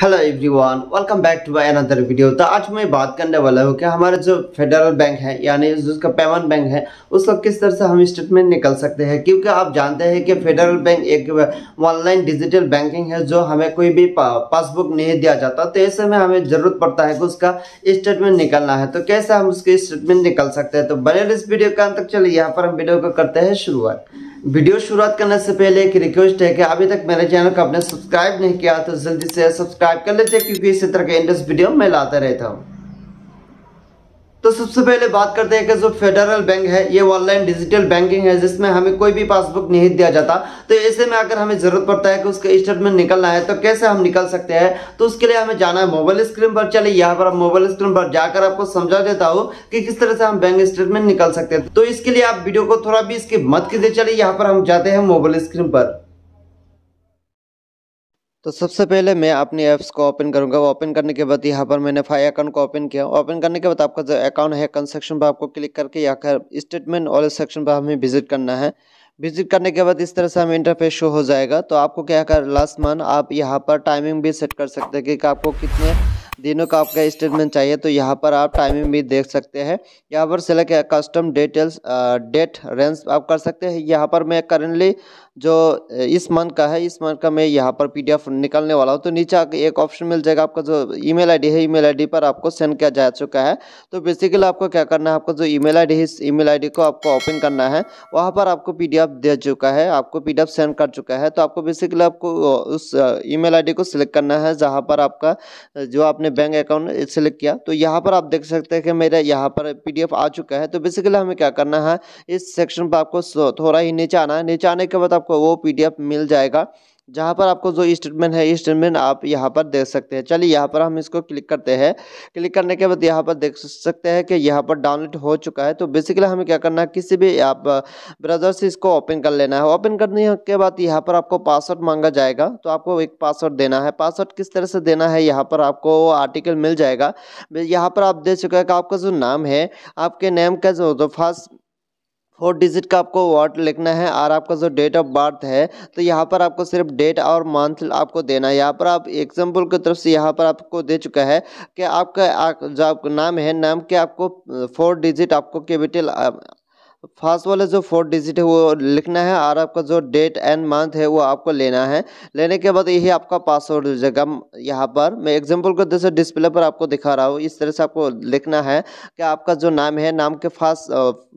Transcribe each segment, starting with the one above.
hello everyone welcome back to my another video तो आज मैं बात करने वाला हूँ कि हमारे जो फेडरल बैंक है यानी जिसका पेमेंट बैंक है उसका किस तरह से हम स्टेटमेंट निकल सकते हैं क्योंकि आप जानते हैं कि फेडरल बैंक एक ऑनलाइन डिजिटल बैंकिंग है जो हमें कोई भी पासबुक नहीं दिया जाता तो ऐसे में हमें ज़रूरत पड़ता है कि उसका स्टेटमेंट निकलना है तो कैसे हम उसके स्टेटमेंट निकल सकते हैं तो बने इस वीडियो के अंत तक चलिए यहाँ पर हम वीडियो को करते हैं शुरुआत वीडियो शुरुआत करने से पहले एक रिक्वेस्ट है कि अभी तक मेरे चैनल को आपने सब्सक्राइब नहीं किया तो जल्दी से सब्सक्राइब कर लीजिए क्योंकि इसी तरह के इंटरेस्ट वीडियो मैं लाता रहता हूँ तो सबसे पहले बात करते हैं कि जो फेडरल बैंक है ये ऑनलाइन डिजिटल बैंकिंग है जिसमें हमें कोई भी पासबुक नहीं दिया जाता तो ऐसे में अगर हमें ज़रूरत पड़ता है कि उसका स्टेटमेंट निकलना है तो कैसे हम निकल सकते हैं तो उसके लिए हमें जाना है मोबाइल स्क्रीन पर चले यहाँ पर मोबाइल स्क्रीन पर जाकर आपको समझा देता हूँ कि किस तरह से हम बैंक स्टेटमेंट निकल सकते हैं तो इसके लिए आप वीडियो को थोड़ा भी इसकी मत कीजिए चले यहाँ पर हम जाते हैं मोबाइल स्क्रीन पर तो सबसे पहले मैं अपनी ऐप्स को ओपन करूंगा ओपन करने के बाद यहाँ पर मैंने फाई अकाउंट को ओपन किया ओपन करने के बाद आपका जो अकाउंट है अकाउंट सेक्शन पर आपको क्लिक करके या कर स्टेटमेंट वाले सेक्शन पर हमें विजिट करना है विजिट करने के बाद इस तरह से हमें इंटरफेस शो हो जाएगा तो आपको क्या कर लास्ट मंथ आप यहाँ पर टाइमिंग भी सेट कर सकते हैं कि आपको कितने दिनों का आपका स्टेटमेंट चाहिए तो यहाँ पर आप टाइमिंग भी देख सकते हैं यहाँ पर select custom details date range आप कर सकते हैं यहाँ पर मैं करेंटली जो इस मंथ का है इस मंथ का मैं यहाँ पर पीडीएफ निकालने वाला हूँ तो नीचे एक ऑप्शन मिल जाएगा आपका जो ईमेल आईडी है ईमेल आईडी पर आपको सेंड किया जा चुका है तो बेसिकली आपको क्या करना है आपको जो ईमेल आईडी है इस ई मेल को आपको ओपन करना है वहाँ पर आपको पी दे चुका है आपको पी सेंड कर चुका है तो आपको बेसिकली आपको उस ई मेल को सिलेक्ट करना है जहाँ पर आपका जो आपने अपने बैंक अकाउंट सेलेक्ट किया तो यहाँ पर आप देख सकते हैं कि मेरा यहाँ पर पीडीएफ आ चुका है तो बेसिकली हमें क्या करना है इस सेक्शन पर आपको थोड़ा ही नीचे आना है नीचे आने के बाद आपको वो पीडीएफ मिल जाएगा जहाँ पर आपको जो स्टेटमेंट है ये स्टेटमेंट आप यहाँ पर देख सकते हैं चलिए यहाँ पर हम इसको क्लिक करते हैं क्लिक करने के बाद यहाँ पर देख सकते हैं कि यहाँ पर डाउनलोड हो चुका है तो बेसिकली हमें क्या करना है किसी भी आप ब्राउजर से इसको ओपन कर लेना है ओपन करने के बाद यहाँ पर आपको पासवर्ड मांगा जाएगा तो आपको एक पासवर्ड देना है पासवर्ड किस तरह से देना है यहाँ पर आपको आर्टिकल मिल जाएगा यहाँ पर आप देख चुके हैं कि आपका जो नाम है आपके नेम का जो फर्स्ट फोर डिजिट का आपको वर्ड लिखना है और आपका जो डेट ऑफ बर्थ है तो यहाँ पर आपको सिर्फ डेट और मंथ आपको देना है यहाँ पर आप एग्जाम्पल की तरफ से यहाँ पर आपको दे चुका है कि आपका जो आपका नाम है नाम के आपको फोर डिजिट आपको कैपिटल फर्स्ट वाला जो फोर डिजिट है वो लिखना है और आपका जो डेट एंड मंथ है वो आपको लेना है लेने के बाद यही आपका पासवर्ड हो जाएगा यहाँ पर मैं एग्जांपल को जैसे डिस्प्ले पर आपको दिखा रहा हूँ इस तरह से आपको लिखना है कि आपका जो नाम है नाम के फर्स्ट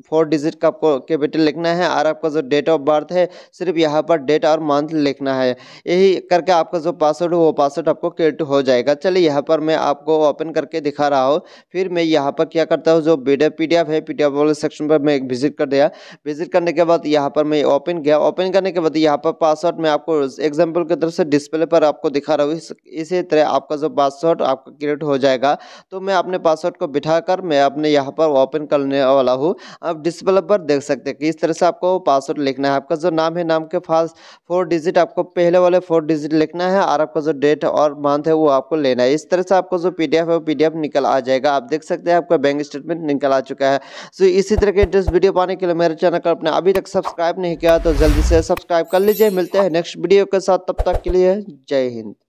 फोर डिजिट का आपको कैपिटल लिखना है और आपका जो डेट ऑफ बर्थ है सिर्फ यहाँ पर डेट और मंथ लिखना है यही करके आपका जो पासवर्ड है वो पासवर्ड आपको क्रिएट हो जाएगा चलिए यहाँ पर मैं आपको ओपन करके दिखा रहा हूँ फिर मैं यहाँ पर क्या करता हूँ जो पी डी है पी वाले सेक्शन पर मैं विजिट विजिट कर दिया विजिट करने के बाद यहाँ पर मैं ओपन गया ओपन करने के बाद यहाँ पर पासवर्ड मैं आपको एग्जाम्पल की तरफ से डिस्प्ले पर आपको दिखा रहा हूँ इसी तरह आपका जो पासवर्ड आपका क्रिएट हो जाएगा तो मैं अपने पासवर्ड को बिठाकर मैं अपने यहाँ पर ओपन करने वाला हूँ आप डिस्प्ले पर देख सकते हैं कि इस तरह से आपको पासवर्ड लिखना है आपका जो नाम है नाम के फास्ट फोर डिजिट आपको पहले वाले फोर डिजिट लिखना है और आपका जो डेट और मंथ है वो आपको लेना है इस तरह से आपको जो पीडीएफ है वो पीडीएफ निकल आ जाएगा आप देख सकते हैं आपका बैंक स्टेटमेंट निकल आ चुका है सो इसी तरह के इंटरेस्ट वीडियो पाने के लिए मेरे चैनल को अपने अभी तक सब्सक्राइब नहीं किया तो जल्दी से सब्सक्राइब कर लीजिए मिलते हैं नेक्स्ट वीडियो के साथ तब तक के लिए जय हिंद